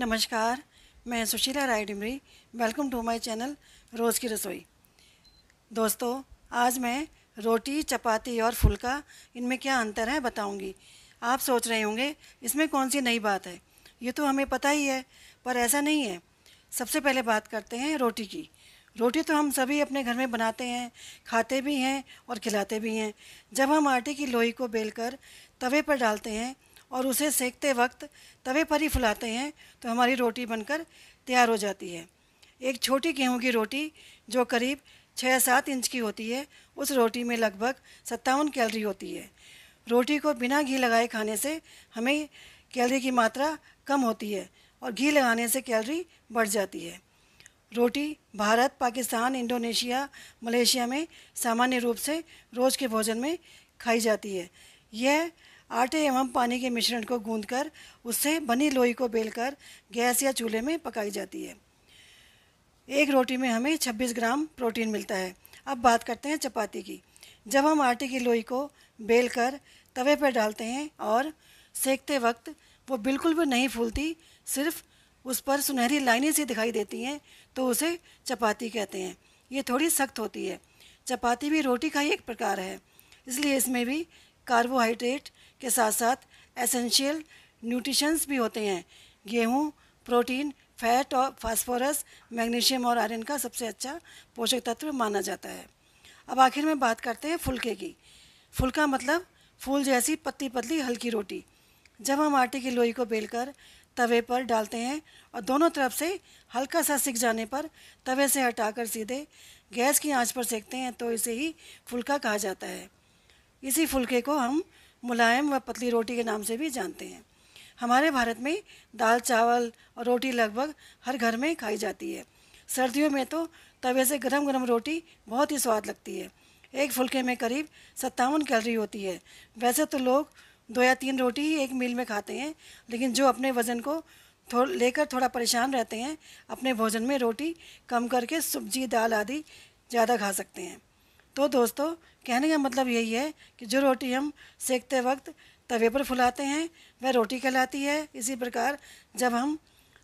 नमस्कार मैं Sushila Rai Dimri welcome to my channel रोज़ की रसोई दोस्तों आज मैं रोटी चपाती और फुलका इनमें क्या अंतर है बताऊंगी आप सोच रहे होंगे इसमें कौन सी नई बात है ये तो हमें पता ही है पर ऐसा नहीं है सबसे पहले बात करते हैं रोटी की रोटी तो हम सभी अपने घर में बनाते हैं खाते भी हैं और खिलाते भी हैं जब हम आटे की लोई को बेलकर तवे पर डालते हैं और उसे सेकते वक्त तवे पर ही फुलाते हैं तो हमारी रोटी बनकर तैयार हो जाती है एक छोटी गेहूं की रोटी जो करीब छः सात इंच की होती है उस रोटी में लगभग सत्तावन कैलरी होती है रोटी को बिना घी लगाए खाने से हमें कैलरी की मात्रा कम होती है और घी लगाने से कैलरी बढ़ जाती है रोटी भारत पाकिस्तान इंडोनेशिया मलेशिया में सामान्य रूप से रोज़ के भोजन में खाई जाती है यह आटे एवं पानी के मिश्रण को कर उससे बनी लोई को बेलकर गैस या चूल्हे में पकाई जाती है एक रोटी में हमें 26 ग्राम प्रोटीन मिलता है अब बात करते हैं चपाती की जब हम आटे की लोई को बेलकर तवे पर डालते हैं और सेकते वक्त वो बिल्कुल भी नहीं फूलती सिर्फ उस पर सुनहरी लाइनें सी दिखाई देती हैं तो उसे चपाती कहते हैं ये थोड़ी सख्त होती है चपाती भी रोटी का ही एक प्रकार है इसलिए इसमें भी कार्बोहाइड्रेट के साथ साथ एसेंशियल न्यूट्रिशंस भी होते हैं गेहूँ प्रोटीन फैट और फास्फोरस मैग्नीशियम और आयरन का सबसे अच्छा पोषक तत्व माना जाता है अब आखिर में बात करते हैं फुलके की फुलका मतलब फूल जैसी पतली पतली हल्की रोटी जब हम आटे की लोई को बेलकर तवे पर डालते हैं और दोनों तरफ से हल्का सा सिक जाने पर तवे से हटाकर सीधे गैस की आंच पर सेकते हैं तो इसे ही फुलका कहा जाता है इसी फुलके को हम मुलायम व पतली रोटी के नाम से भी जानते हैं हमारे भारत में दाल चावल और रोटी लगभग हर घर में खाई जाती है सर्दियों में तो तवे से गरम गरम रोटी बहुत ही स्वाद लगती है एक फुलके में करीब सत्तावन कैलोरी होती है वैसे तो लोग दो या तीन रोटी ही एक मील में खाते हैं लेकिन जो अपने वज़न को थो लेकर थोड़ा परेशान रहते हैं अपने भोजन में रोटी कम करके सब्जी दाल आदि ज़्यादा खा सकते हैं तो दोस्तों कहने का मतलब यही है कि जो रोटी हम सेकते वक्त तवे पर फुलाते हैं वह रोटी कहलाती है इसी प्रकार जब हम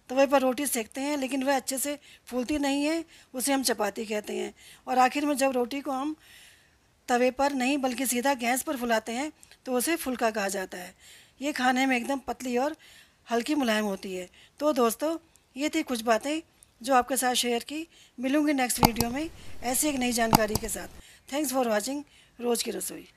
तवे पर रोटी सेकते हैं लेकिन वह अच्छे से फूलती नहीं है उसे हम चपाती कहते हैं और आखिर में जब रोटी को हम तवे पर नहीं बल्कि सीधा गैस पर फुलाते हैं तो उसे फुलका कहा जाता है ये खाने में एकदम पतली और हल्की मुलायम होती है तो दोस्तों ये थी कुछ बातें जो आपके साथ शेयर की मिलूँगी नेक्स्ट वीडियो में ऐसी एक नई जानकारी के साथ थैंक्स फॉर वॉचिंग रोज़ की रसोई